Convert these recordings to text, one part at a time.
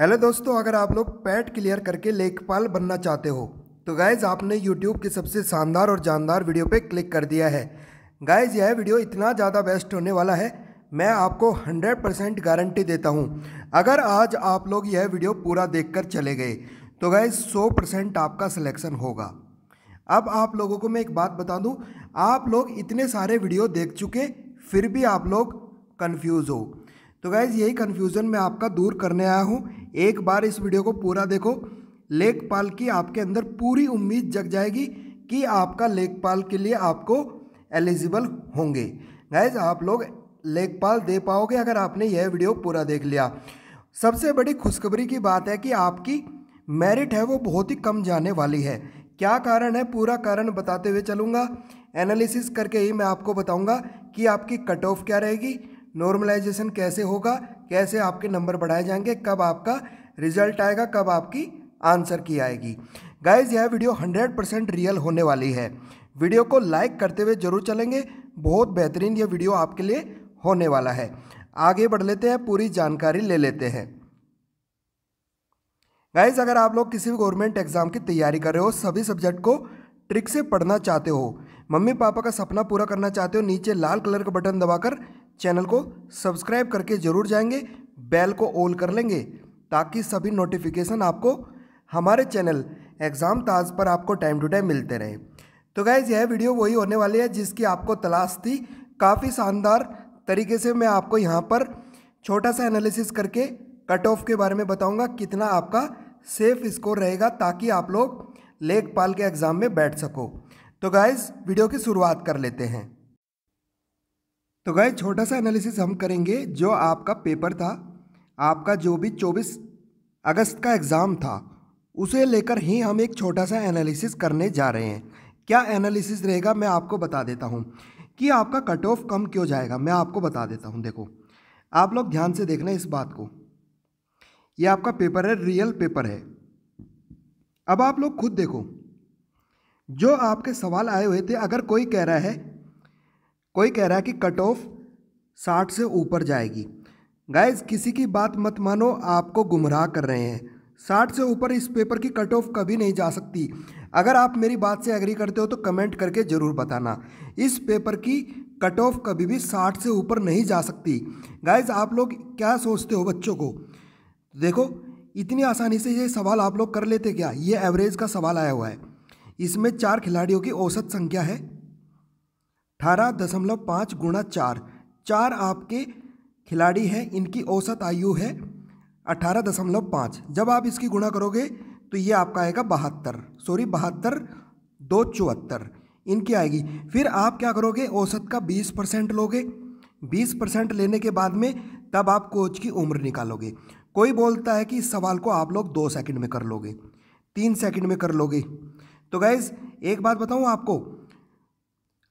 hello दोस्तों अगर आप लोग पैट क्लियर करके लेखपाल बनना चाहते हो तो गाइज़ आपने यूट्यूब की सबसे शानदार और जानदार वीडियो पे क्लिक कर दिया है गाइज़ यह वीडियो इतना ज़्यादा बेस्ट होने वाला है मैं आपको 100 परसेंट गारंटी देता हूँ अगर आज आप लोग यह वीडियो पूरा देख कर चले गए तो गाइज़ सौ परसेंट आपका सिलेक्शन होगा अब आप लोगों को मैं एक बात बता दूँ आप लोग इतने सारे वीडियो देख चुके फिर भी आप लोग कन्फ्यूज़ हो तो गैज़ यही कन्फ्यूज़न मैं आपका दूर करने आया हूँ एक बार इस वीडियो को पूरा देखो लेखपाल की आपके अंदर पूरी उम्मीद जग जाएगी कि आपका लेखपाल के लिए आपको एलिजिबल होंगे गैज आप लोग लेखपाल दे पाओगे अगर आपने यह वीडियो पूरा देख लिया सबसे बड़ी खुशखबरी की बात है कि आपकी मेरिट है वो बहुत ही कम जाने वाली है क्या कारण है पूरा कारण बताते हुए चलूँगा एनालिसिस करके ही मैं आपको बताऊँगा कि आपकी कट ऑफ क्या रहेगी नॉर्मलाइजेशन कैसे होगा कैसे आपके नंबर बढ़ाए जाएंगे कब आपका रिजल्ट आएगा कब आपकी आंसर की आएगी गाइज यह वीडियो 100 परसेंट रियल होने वाली है वीडियो को लाइक करते हुए जरूर चलेंगे बहुत बेहतरीन यह वीडियो आपके लिए होने वाला है आगे बढ़ लेते हैं पूरी जानकारी ले लेते हैं गाइज अगर आप लोग किसी भी गवर्नमेंट एग्ज़ाम की तैयारी कर रहे हो सभी सब्जेक्ट को ट्रिक से पढ़ना चाहते हो मम्मी पापा का सपना पूरा करना चाहते हो नीचे लाल कलर का बटन दबाकर चैनल को सब्सक्राइब करके ज़रूर जाएंगे बेल को ऑल कर लेंगे ताकि सभी नोटिफिकेशन आपको हमारे चैनल एग्ज़ाम ताज पर आपको टाइम टू टाइम मिलते रहे तो गैज़ यह वीडियो वही होने वाली है जिसकी आपको तलाश थी काफ़ी शानदार तरीके से मैं आपको यहाँ पर छोटा सा एनालिसिस करके कट ऑफ के बारे में बताऊँगा कितना आपका सेफ स्कोर रहेगा ताकि आप लोग लेखपाल के एग्ज़ाम में बैठ सको तो गाइज़ वीडियो की शुरुआत कर लेते हैं तो गए छोटा सा एनालिसिस हम करेंगे जो आपका पेपर था आपका जो भी 24 अगस्त का एग्ज़ाम था उसे लेकर ही हम एक छोटा सा एनालिसिस करने जा रहे हैं क्या एनालिसिस रहेगा मैं आपको बता देता हूँ कि आपका कट ऑफ कम क्यों जाएगा मैं आपको बता देता हूँ देखो आप लोग ध्यान से देखना इस बात को ये आपका पेपर है रियल पेपर है अब आप लोग खुद देखो जो आपके सवाल आए हुए थे अगर कोई कह रहा है कोई कह रहा है कि कट ऑफ साठ से ऊपर जाएगी गाइज किसी की बात मत मानो आपको गुमराह कर रहे हैं साठ से ऊपर इस पेपर की कट ऑफ कभी नहीं जा सकती अगर आप मेरी बात से एग्री करते हो तो कमेंट करके ज़रूर बताना इस पेपर की कट ऑफ कभी भी साठ से ऊपर नहीं जा सकती गाइज आप लोग क्या सोचते हो बच्चों को देखो इतनी आसानी से ये सवाल आप लोग कर लेते क्या ये एवरेज का सवाल आया हुआ है इसमें चार खिलाड़ियों की औसत संख्या है अठारह दशमलव पाँच गुणा चार चार आपके खिलाड़ी हैं इनकी औसत आयु है अठारह दशमलव पाँच जब आप इसकी गुणा करोगे तो ये आपका आएगा बहत्तर सॉरी बहत्तर दो चौहत्तर इनकी आएगी फिर आप क्या करोगे औसत का बीस परसेंट लोगे बीस परसेंट लेने के बाद में तब आप कोच की उम्र निकालोगे कोई बोलता है कि इस सवाल को आप लोग दो सेकंड में कर लोगे तीन सेकंड में कर लोगे तो गैज़ एक बात बताऊँ आपको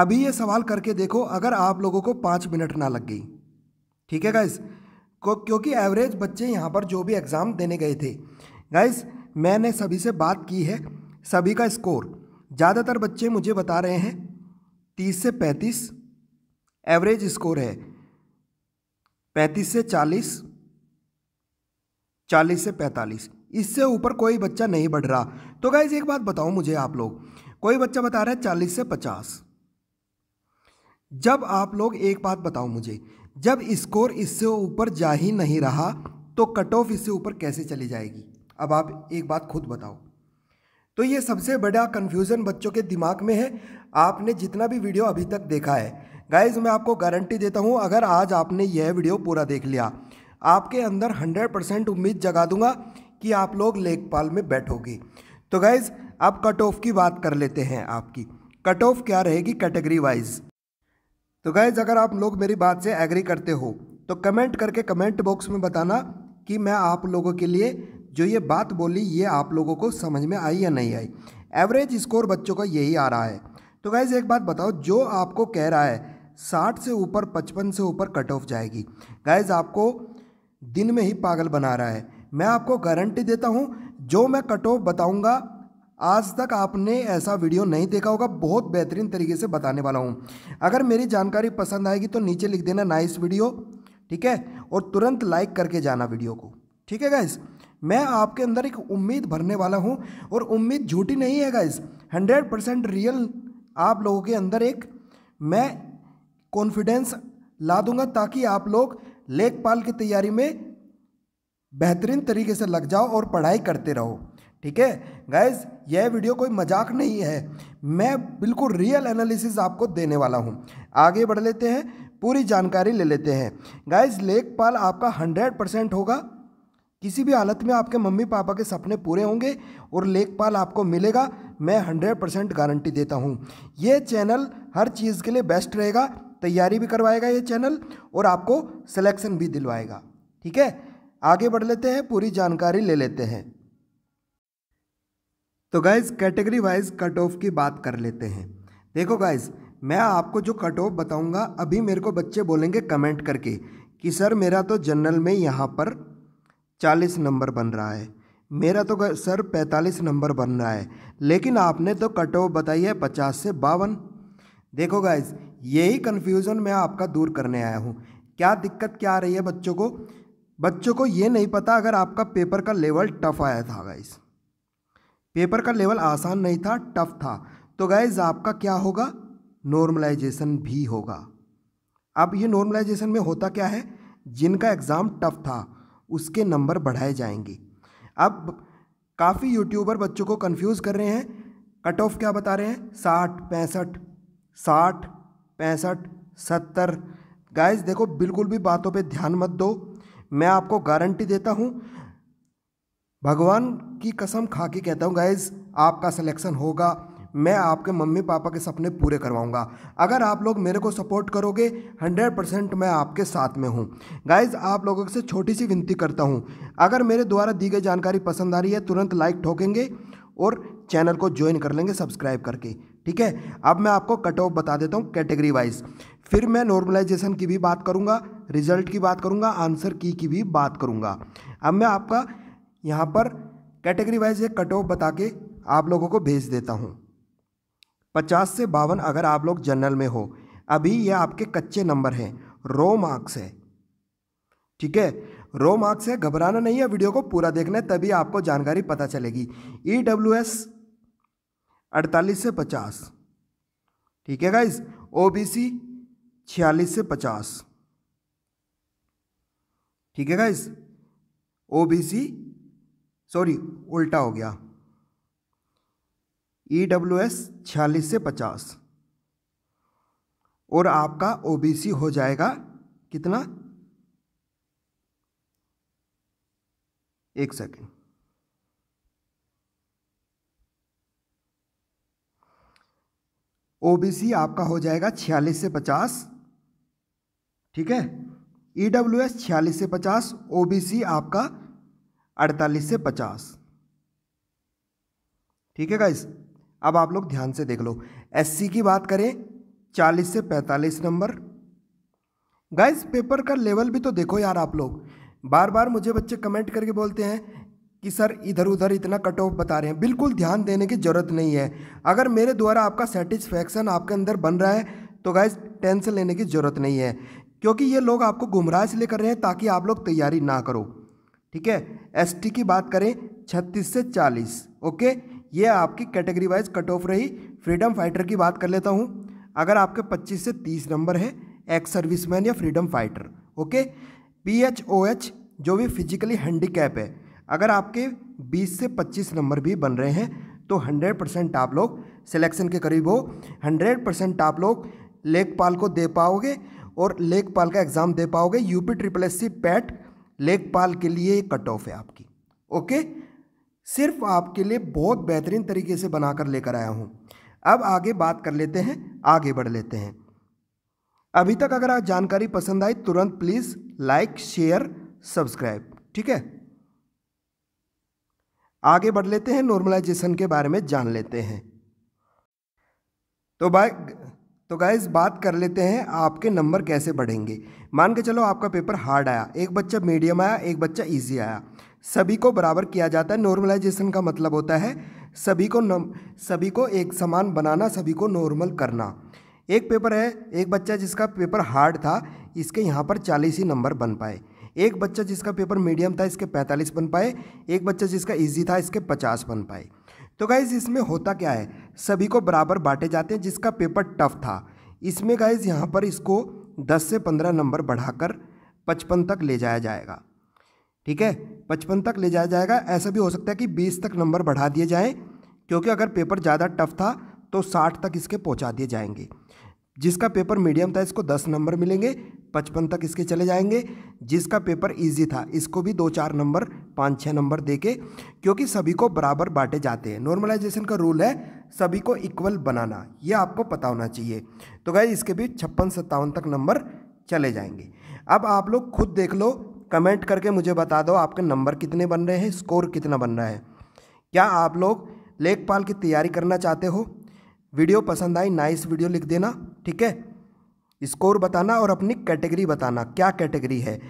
अभी ये सवाल करके देखो अगर आप लोगों को पाँच मिनट ना लग गई ठीक है गाइस क्योंकि एवरेज बच्चे यहाँ पर जो भी एग्ज़ाम देने गए थे गाइस मैंने सभी से बात की है सभी का स्कोर ज़्यादातर बच्चे मुझे बता रहे हैं तीस से पैंतीस एवरेज स्कोर है पैंतीस से चालीस चालीस से पैंतालीस इससे ऊपर कोई बच्चा नहीं बढ़ रहा तो गाइज एक बात बताओ मुझे आप लोग कोई बच्चा बता रहा है चालीस से पचास जब आप लोग एक बात बताओ मुझे जब स्कोर इससे ऊपर जा ही नहीं रहा तो कट ऑफ इससे ऊपर कैसे चली जाएगी अब आप एक बात खुद बताओ तो ये सबसे बड़ा कन्फ्यूज़न बच्चों के दिमाग में है आपने जितना भी वीडियो अभी तक देखा है गाइज मैं आपको गारंटी देता हूँ अगर आज आपने यह वीडियो पूरा देख लिया आपके अंदर हंड्रेड परसेंट उम्मीद जगा दूंगा कि आप लोग लेखपाल में बैठोगे तो गाइज अब कट ऑफ की बात कर लेते हैं आपकी कट ऑफ क्या रहेगी कैटेगरी वाइज तो गैज़ अगर आप लोग मेरी बात से एग्री करते हो तो कमेंट करके कमेंट बॉक्स में बताना कि मैं आप लोगों के लिए जो ये बात बोली ये आप लोगों को समझ में आई या नहीं आई एवरेज स्कोर बच्चों का यही आ रहा है तो गैज़ एक बात बताओ जो आपको कह रहा है साठ से ऊपर पचपन से ऊपर कट ऑफ जाएगी गैज़ आपको दिन में ही पागल बना रहा है मैं आपको गारंटी देता हूँ जो मैं कट ऑफ बताऊँगा आज तक आपने ऐसा वीडियो नहीं देखा होगा बहुत बेहतरीन तरीके से बताने वाला हूँ अगर मेरी जानकारी पसंद आएगी तो नीचे लिख देना नाइस वीडियो ठीक है और तुरंत लाइक करके जाना वीडियो को ठीक है गाइस मैं आपके अंदर एक उम्मीद भरने वाला हूँ और उम्मीद झूठी नहीं है गाइस हंड्रेड परसेंट रियल आप लोगों के अंदर एक मैं कॉन्फिडेंस ला दूंगा ताकि आप लोग लेखपाल की तैयारी में बेहतरीन तरीके से लग जाओ और पढ़ाई करते रहो ठीक है गाइज यह वीडियो कोई मजाक नहीं है मैं बिल्कुल रियल एनालिसिस आपको देने वाला हूँ आगे बढ़ लेते हैं पूरी जानकारी ले लेते हैं गाइज लेखपाल आपका हंड्रेड परसेंट होगा किसी भी हालत में आपके मम्मी पापा के सपने पूरे होंगे और लेखपाल आपको मिलेगा मैं हंड्रेड परसेंट गारंटी देता हूँ ये चैनल हर चीज़ के लिए बेस्ट रहेगा तैयारी भी करवाएगा ये चैनल और आपको सिलेक्शन भी दिलवाएगा ठीक है आगे बढ़ लेते हैं पूरी जानकारी ले लेते हैं तो guys category wise cut off की बात कर लेते हैं देखो गाइज मैं आपको जो कट ऑफ बताऊंगा अभी मेरे को बच्चे बोलेंगे कमेंट करके कि सर मेरा तो जनरल में यहाँ पर चालीस नंबर बन रहा है मेरा तो सर पैंतालीस नंबर बन रहा है लेकिन आपने तो कट ऑफ बताई है पचास से बावन देखो गाइज यही कन्फ्यूज़न मैं आपका दूर करने आया हूँ क्या दिक्कत क्या आ रही है बच्चों को बच्चों को ये नहीं पता अगर आपका पेपर का लेवल टफ आया था गाइज़ पेपर का लेवल आसान नहीं था टफ था तो गाइज आपका क्या होगा नॉर्मलाइजेशन भी होगा अब ये नॉर्मलाइजेशन में होता क्या है जिनका एग्ज़ाम टफ था उसके नंबर बढ़ाए जाएंगे अब काफ़ी यूट्यूबर बच्चों को कंफ्यूज कर रहे हैं कट ऑफ क्या बता रहे हैं साठ पैंसठ साठ पैंसठ सत्तर गाइज़ देखो बिल्कुल भी बातों पे ध्यान मत दो मैं आपको गारंटी देता हूँ भगवान की कसम खा के कहता हूँ गाइज आपका सिलेक्शन होगा मैं आपके मम्मी पापा के सपने पूरे करवाऊंगा अगर आप लोग मेरे को सपोर्ट करोगे 100 परसेंट मैं आपके साथ में हूँ गाइज आप लोगों से छोटी सी विनती करता हूँ अगर मेरे द्वारा दी गई जानकारी पसंद आ रही है तुरंत लाइक ठोकेंगे और चैनल को ज्वाइन कर लेंगे सब्सक्राइब करके ठीक है अब मैं आपको कट ऑफ बता देता हूँ कैटेगरी वाइज फिर मैं नॉर्मलाइजेशन की भी बात करूँगा रिजल्ट की बात करूँगा आंसर की की भी बात करूँगा अब मैं आपका यहाँ पर कैटेगरी वाइज एक कट ऑफ बता के आप लोगों को भेज देता हूँ पचास से बावन अगर आप लोग जनरल में हो अभी ये आपके कच्चे नंबर हैं रो मार्क्स है ठीक है रो मार्क्स है घबराना नहीं है वीडियो को पूरा देखना है तभी आपको जानकारी पता चलेगी ई डब्ल्यू एस अड़तालीस से पचास ठीक है गाइज ओ बी सी छियालीस से पचास ठीक है guys O B C sorry उल्टा हो गया ई डब्ल्यू एस छियालीस से पचास और आपका ओबीसी हो जाएगा कितना एक सेकेंड ओबीसी आपका हो जाएगा छियालीस से पचास ठीक है ई डब्ल्यू एस छियालीस से पचास ओबीसी आपका अड़तालीस से पचास ठीक है गाइस अब आप लोग ध्यान से देख लो एससी की बात करें चालीस से पैंतालीस नंबर गाइस पेपर का लेवल भी तो देखो यार आप लोग बार बार मुझे बच्चे कमेंट करके बोलते हैं कि सर इधर उधर इतना कट ऑफ बता रहे हैं बिल्कुल ध्यान देने की ज़रूरत नहीं है अगर मेरे द्वारा आपका सेटिस्फैक्शन आपके अंदर बन रहा है तो गाइज टेंशन लेने की ज़रूरत नहीं है क्योंकि ये लोग आपको गुमराह इसलिए कर रहे हैं ताकि आप लोग तैयारी ना करो ठीक है एसटी की बात करें छत्तीस से चालीस ओके ये आपकी कैटेगरी वाइज कट ऑफ रही फ्रीडम फाइटर की बात कर लेता हूँ अगर आपके पच्चीस से तीस नंबर है एक्स सर्विसमैन या freedom fighter okay P H O H जो भी फिजिकली हैंडीकैप है अगर आपके 20 से 25 नंबर भी बन रहे हैं तो 100 परसेंट आप लोग सिलेक्शन के करीब हो 100 परसेंट आप लोग लेखपाल को दे पाओगे और लेखपाल का एग्ज़ाम दे पाओगे UP triple S C PET लेखपाल के लिए कट ऑफ है आपकी ओके सिर्फ आपके लिए बहुत बेहतरीन तरीके से बनाकर लेकर आया हूँ अब आगे बात कर लेते हैं आगे बढ़ लेते हैं अभी तक अगर आप जानकारी पसंद आई तुरंत प्लीज़ लाइक शेयर सब्सक्राइब ठीक है आगे बढ़ लेते हैं नॉर्मलाइजेशन के बारे में जान लेते हैं तो बाय तो गाइज बात कर लेते हैं आपके नंबर कैसे बढ़ेंगे मान के चलो आपका पेपर हार्ड आया एक बच्चा मीडियम आया एक बच्चा ईजी आया सभी को बराबर किया जाता है नॉर्मलाइजेशन का मतलब होता है सभी को नम सभी को एक समान बनाना सभी को नॉर्मल करना एक पेपर है एक बच्चा जिसका पेपर हार्ड था इसके यहाँ पर चालीस ही नंबर बन पाए एक बच्चा जिसका पेपर मीडियम था इसके पैंतालीस बन पाए एक बच्चा जिसका ईजी था इसके पचास बन पाए तो गाइज़ इसमें होता क्या है सभी को बराबर बांटे जाते हैं जिसका पेपर टफ था इसमें गाइज़ यहाँ पर इसको 10 से 15 नंबर बढ़ाकर 55 तक ले जाया जाएगा ठीक है 55 तक ले जाया जाएगा ऐसा भी हो सकता है कि 20 तक नंबर बढ़ा दिए जाएँ क्योंकि अगर पेपर ज़्यादा टफ था तो साठ तक इसके पहुँचा दिए जाएंगे जिसका पेपर मीडियम था इसको दस नंबर मिलेंगे पचपन तक इसके चले जाएंगे जिसका पेपर इजी था इसको भी दो चार नंबर पाँच छः नंबर दे के क्योंकि सभी को बराबर बांटे जाते हैं नॉर्मलाइजेशन का रूल है सभी को इक्वल बनाना ये आपको पता होना चाहिए तो गए इसके भी छप्पन सत्तावन तक नंबर चले जाएंगे अब आप लोग खुद देख लो कमेंट करके मुझे बता दो आपके नंबर कितने बन रहे हैं स्कोर कितना बन रहा है क्या आप लोग लेखपाल की तैयारी करना चाहते हो वीडियो पसंद आई नाइस वीडियो लिख देना ठीक है स्कोर बताना और अपनी कैटेगरी बताना क्या कैटेगरी है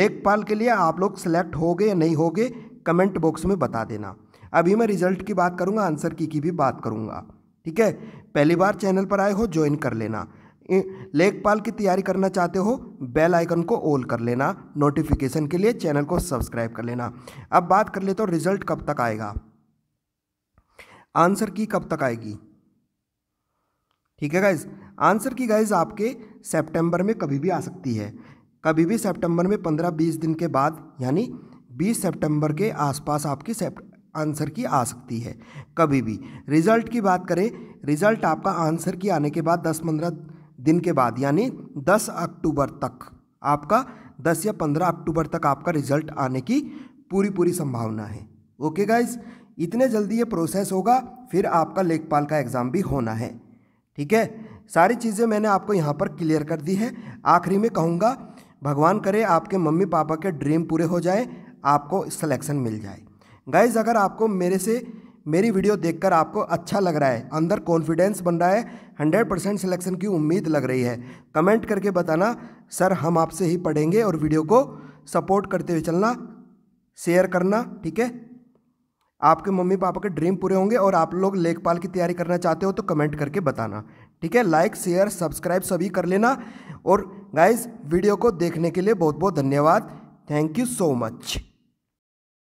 लेखपाल के लिए आप लोग सेलेक्ट हो गए या नहीं हो गए कमेंट बॉक्स में बता देना अभी मैं रिजल्ट की बात करूँगा आंसर की की भी बात करूँगा ठीक है पहली बार चैनल पर आए हो ज्वाइन कर लेना लेखपाल की तैयारी करना चाहते हो बेल आइकन को ऑल कर लेना नोटिफिकेशन के लिए चैनल को सब्सक्राइब कर लेना अब बात कर ले तो रिजल्ट कब तक आएगा आंसर की कब तक आएगी ठीक है गाइज आंसर की गाइज आपके सेप्टेम्बर में कभी भी आ सकती है कभी भी सेप्टेम्बर में पंद्रह बीस दिन के बाद यानी बीस सेप्टेम्बर के आसपास आपकी आंसर की आ सकती है कभी भी रिजल्ट की बात करें रिजल्ट आपका आंसर की आने के बाद दस पंद्रह दिन के बाद यानी दस अक्टूबर तक आपका दस या पंद्रह अक्टूबर तक आपका रिजल्ट आने की पूरी पूरी संभावना है ओके गाइज इतने जल्दी ये प्रोसेस होगा फिर आपका लेखपाल का एग्ज़ाम भी होना है ठीक है सारी चीज़ें मैंने आपको यहाँ पर क्लियर कर दी है आखिरी में कहूँगा भगवान करे आपके मम्मी पापा के ड्रीम पूरे हो जाए आपको सिलेक्शन मिल जाए गाइज अगर आपको मेरे से मेरी वीडियो देखकर आपको अच्छा लग रहा है अंदर कॉन्फिडेंस बन रहा है हंड्रेड परसेंट सिलेक्शन की उम्मीद लग रही है कमेंट करके बताना सर हम आपसे ही पढ़ेंगे और वीडियो को सपोर्ट करते हुए चलना शेयर करना ठीक है आपके मम्मी पापा के ड्रीम पूरे होंगे और आप लोग लेखपाल की तैयारी करना चाहते हो तो कमेंट करके बताना ठीक है लाइक शेयर सब्सक्राइब सभी कर लेना और गाइज वीडियो को देखने के लिए बहुत बहुत धन्यवाद थैंक यू सो मच